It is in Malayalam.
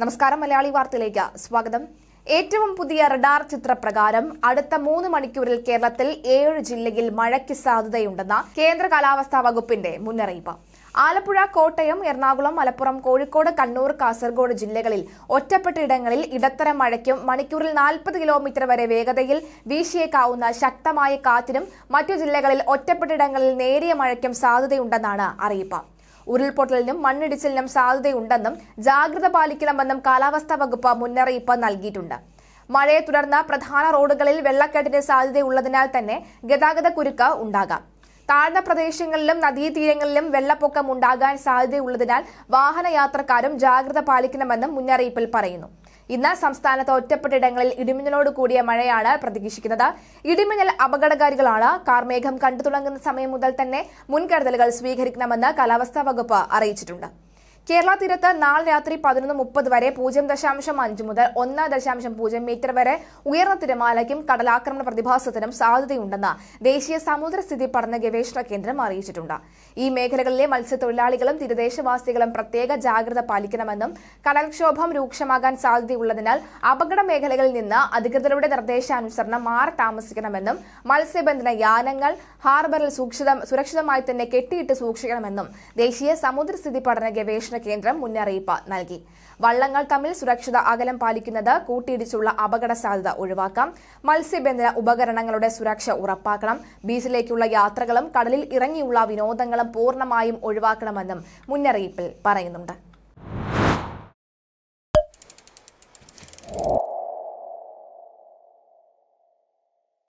നമസ്കാരം മലയാളി വാർത്തയിലേക്ക് സ്വാഗതം ഏറ്റവും പുതിയ റഡാർ ചിത്രപ്രകാരം അടുത്ത മൂന്ന് മണിക്കൂറിൽ കേരളത്തിൽ ഏഴ് ജില്ലയിൽ മഴയ്ക്ക് സാധ്യതയുണ്ടെന്ന കേന്ദ്ര കാലാവസ്ഥാ വകുപ്പിന്റെ മുന്നറിയിപ്പ് ആലപ്പുഴ കോട്ടയം എറണാകുളം മലപ്പുറം കോഴിക്കോട് കണ്ണൂർ കാസർഗോഡ് ജില്ലകളിൽ ഒറ്റപ്പെട്ടയിടങ്ങളിൽ ഇടത്തരം മഴയ്ക്കും മണിക്കൂറിൽ നാൽപ്പത് കിലോമീറ്റർ വരെ വേഗതയിൽ വീശിയേക്കാവുന്ന ശക്തമായ കാറ്റിനും മറ്റു ജില്ലകളിൽ ഒറ്റപ്പെട്ടയിടങ്ങളിൽ നേരിയ മഴയ്ക്കും സാധ്യതയുണ്ടെന്നാണ് അറിയിപ്പ് ഉരുൾപൊട്ടലിനും മണ്ണിടിച്ചിലിനും സാധ്യതയുണ്ടെന്നും ജാഗ്രത പാലിക്കണമെന്നും കാലാവസ്ഥാ വകുപ്പ് മുന്നറിയിപ്പ് നൽകിയിട്ടുണ്ട് മഴയെ തുടർന്ന് പ്രധാന റോഡുകളിൽ വെള്ളക്കെട്ടിന് സാധ്യതയുള്ളതിനാൽ തന്നെ ഗതാഗത കുരുക്ക് ഉണ്ടാകാം താഴ്ന്ന പ്രദേശങ്ങളിലും നദീതീരങ്ങളിലും വെള്ളപ്പൊക്കം ഉണ്ടാകാൻ സാധ്യതയുള്ളതിനാൽ വാഹനയാത്രക്കാരും ജാഗ്രത പാലിക്കണമെന്നും മുന്നറിയിപ്പിൽ പറയുന്നു ഇന്ന് സംസ്ഥാനത്ത് ഒറ്റപ്പെട്ടിടങ്ങളിൽ ഇടിമിന്നലോട് കൂടിയ മഴയാണ് പ്രതീക്ഷിക്കുന്നത് ഇടിമിന്നൽ അപകടകാരികളാണ് കാർമേഘം കണ്ടു തുടങ്ങുന്ന സമയം മുതൽ തന്നെ മുൻകരുതലുകൾ സ്വീകരിക്കണമെന്ന് കാലാവസ്ഥാ വകുപ്പ് അറിയിച്ചിട്ടുണ്ട് കേരള തീരത്ത് നാളെ രാത്രി പതിനൊന്ന് മുപ്പത് വരെ പൂജ്യം ദശാംശം അഞ്ച് മുതൽ ഒന്ന് ദശാംശം പൂജ്യം മീറ്റർ വരെ ഉയർന്ന തിരമാലയ്ക്കും കടലാക്രമണ പ്രതിഭാസത്തിനും സാധ്യതയുണ്ടെന്ന് ദേശീയ സമുദ്രസ്ഥിതി പഠന ഗവേഷണ കേന്ദ്രം അറിയിച്ചിട്ടുണ്ട് ഈ മേഖലകളിലെ മത്സ്യത്തൊഴിലാളികളും തീരദേശവാസികളും പ്രത്യേക ജാഗ്രത പാലിക്കണമെന്നും കടൽക്ഷോഭം രൂക്ഷമാകാൻ സാധ്യതയുള്ളതിനാൽ അപകട മേഖലകളിൽ നിന്ന് അധികൃതരുടെ നിർദ്ദേശാനുസരണം മാറി താമസിക്കണമെന്നും മത്സ്യബന്ധന യാനങ്ങൾ ഹാർബറിൽ സുരക്ഷിതമായി തന്നെ കെട്ടിയിട്ട് സൂക്ഷിക്കണമെന്നും ദേശീയ സമുദ്രസ്ഥിതി പഠന ഗവേഷണ ഗവേഷണ കേന്ദ്രം മുന്നറിയിപ്പ് നൽകി വള്ളങ്ങൾ തമ്മിൽ സുരക്ഷിത അകലം പാലിക്കുന്നത് കൂട്ടിയിടിച്ചുള്ള അപകട സാധ്യത ഒഴിവാക്കാം മത്സ്യബന്ധന ഉപകരണങ്ങളുടെ സുരക്ഷ ഉറപ്പാക്കണം ബീച്ചിലേക്കുള്ള യാത്രകളും കടലിൽ ഇറങ്ങിയുള്ള വിനോദങ്ങളും പൂർണ്ണമായും ഒഴിവാക്കണമെന്നും മുന്നറിയിപ്പിൽ പറയുന്നുണ്ട്